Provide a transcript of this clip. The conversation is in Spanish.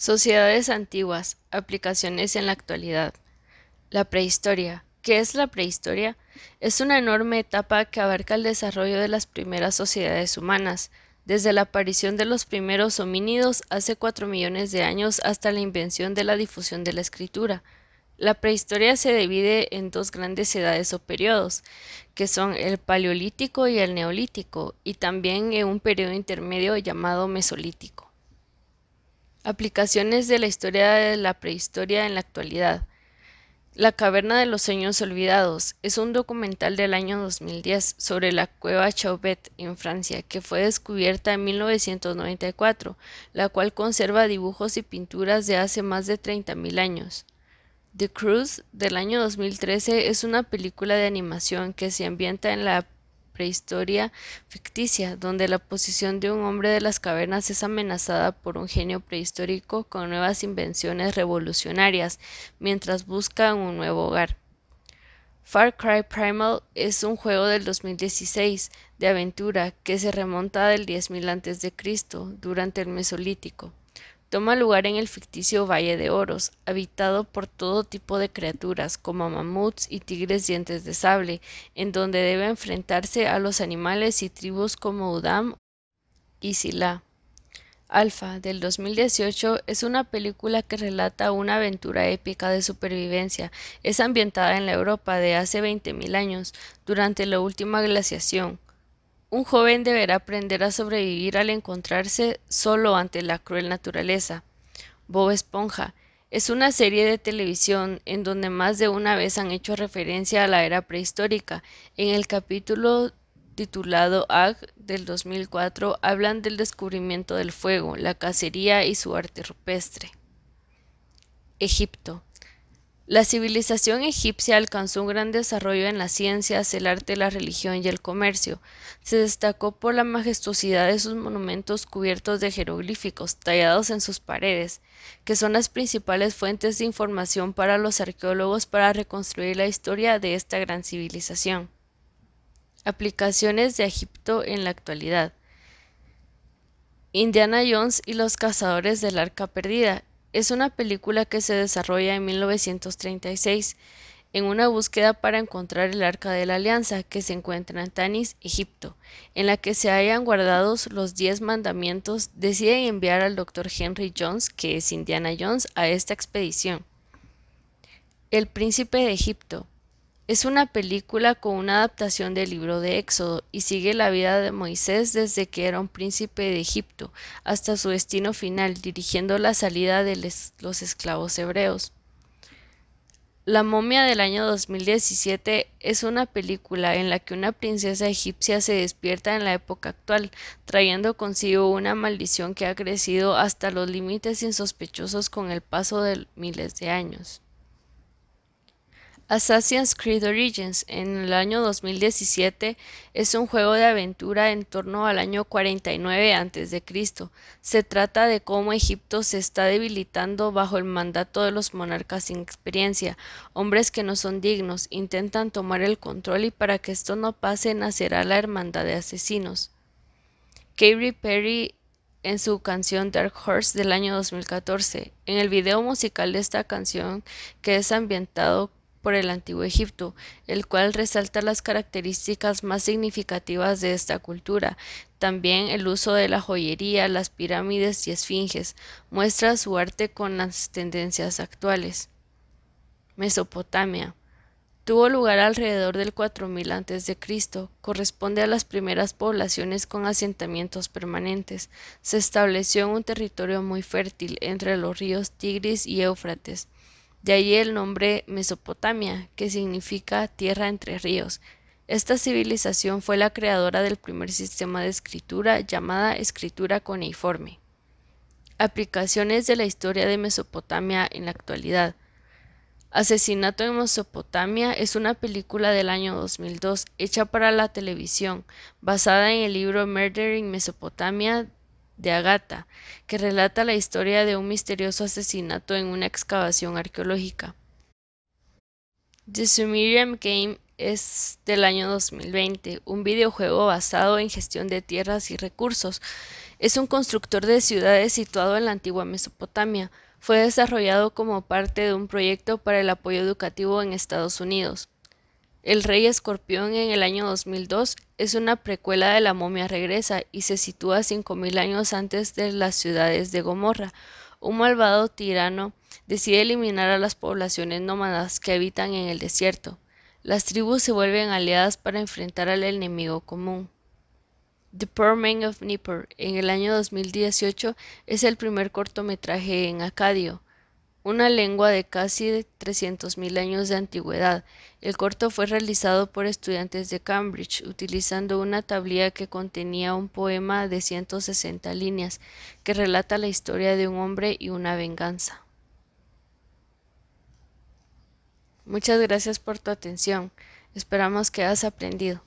Sociedades antiguas, aplicaciones en la actualidad. La prehistoria. ¿Qué es la prehistoria? Es una enorme etapa que abarca el desarrollo de las primeras sociedades humanas, desde la aparición de los primeros homínidos hace cuatro millones de años hasta la invención de la difusión de la escritura. La prehistoria se divide en dos grandes edades o periodos, que son el Paleolítico y el Neolítico, y también en un periodo intermedio llamado Mesolítico. Aplicaciones de la historia de la prehistoria en la actualidad. La Caverna de los Sueños Olvidados es un documental del año 2010 sobre la cueva Chauvet en Francia, que fue descubierta en 1994, la cual conserva dibujos y pinturas de hace más de 30.000 años. The Cruise del año 2013 es una película de animación que se ambienta en la prehistoria ficticia, donde la posición de un hombre de las cavernas es amenazada por un genio prehistórico con nuevas invenciones revolucionarias, mientras busca un nuevo hogar. Far Cry Primal es un juego del 2016 de aventura que se remonta del 10.000 a.C. durante el Mesolítico. Toma lugar en el ficticio Valle de Oros, habitado por todo tipo de criaturas, como mamuts y tigres dientes de sable, en donde debe enfrentarse a los animales y tribus como Udam y Sila. Alfa, del 2018, es una película que relata una aventura épica de supervivencia. Es ambientada en la Europa de hace 20.000 años, durante la última glaciación. Un joven deberá aprender a sobrevivir al encontrarse solo ante la cruel naturaleza. Bob Esponja es una serie de televisión en donde más de una vez han hecho referencia a la era prehistórica. En el capítulo titulado Ag del 2004 hablan del descubrimiento del fuego, la cacería y su arte rupestre. Egipto. La civilización egipcia alcanzó un gran desarrollo en las ciencias, el arte, la religión y el comercio. Se destacó por la majestuosidad de sus monumentos cubiertos de jeroglíficos tallados en sus paredes, que son las principales fuentes de información para los arqueólogos para reconstruir la historia de esta gran civilización. Aplicaciones de Egipto en la actualidad. Indiana Jones y los cazadores del arca perdida es una película que se desarrolla en 1936 en una búsqueda para encontrar el Arca de la Alianza que se encuentra en Tanis, Egipto, en la que se hayan guardados los diez mandamientos, deciden enviar al Dr. Henry Jones, que es Indiana Jones, a esta expedición. El príncipe de Egipto, es una película con una adaptación del libro de Éxodo y sigue la vida de Moisés desde que era un príncipe de Egipto hasta su destino final, dirigiendo la salida de los esclavos hebreos. La momia del año 2017 es una película en la que una princesa egipcia se despierta en la época actual, trayendo consigo una maldición que ha crecido hasta los límites insospechosos con el paso de miles de años. Assassin's Creed Origins en el año 2017 es un juego de aventura en torno al año 49 a.C. Se trata de cómo Egipto se está debilitando bajo el mandato de los monarcas sin experiencia, hombres que no son dignos, intentan tomar el control y para que esto no pase nacerá la hermandad de asesinos. Katy Perry en su canción Dark Horse del año 2014. En el video musical de esta canción, que es ambientado por el antiguo Egipto, el cual resalta las características más significativas de esta cultura. También el uso de la joyería, las pirámides y esfinges muestra su arte con las tendencias actuales. Mesopotamia tuvo lugar alrededor del 4000 a.C., corresponde a las primeras poblaciones con asentamientos permanentes. Se estableció en un territorio muy fértil entre los ríos Tigris y Éufrates. De ahí el nombre Mesopotamia, que significa tierra entre ríos. Esta civilización fue la creadora del primer sistema de escritura llamada escritura cuneiforme. Aplicaciones de la historia de Mesopotamia en la actualidad. Asesinato en Mesopotamia es una película del año 2002 hecha para la televisión, basada en el libro Murder in Mesopotamia de Agatha, que relata la historia de un misterioso asesinato en una excavación arqueológica. The Sumerian Game es del año 2020, un videojuego basado en gestión de tierras y recursos. Es un constructor de ciudades situado en la antigua Mesopotamia. Fue desarrollado como parte de un proyecto para el apoyo educativo en Estados Unidos. El Rey Escorpión en el año 2002 es una precuela de La momia regresa y se sitúa 5.000 años antes de las ciudades de Gomorra. Un malvado tirano decide eliminar a las poblaciones nómadas que habitan en el desierto. Las tribus se vuelven aliadas para enfrentar al enemigo común. The Poor of Nippur, en el año 2018, es el primer cortometraje en acadio una lengua de casi 300.000 años de antigüedad. El corto fue realizado por estudiantes de Cambridge, utilizando una tablilla que contenía un poema de 160 líneas, que relata la historia de un hombre y una venganza. Muchas gracias por tu atención. Esperamos que has aprendido.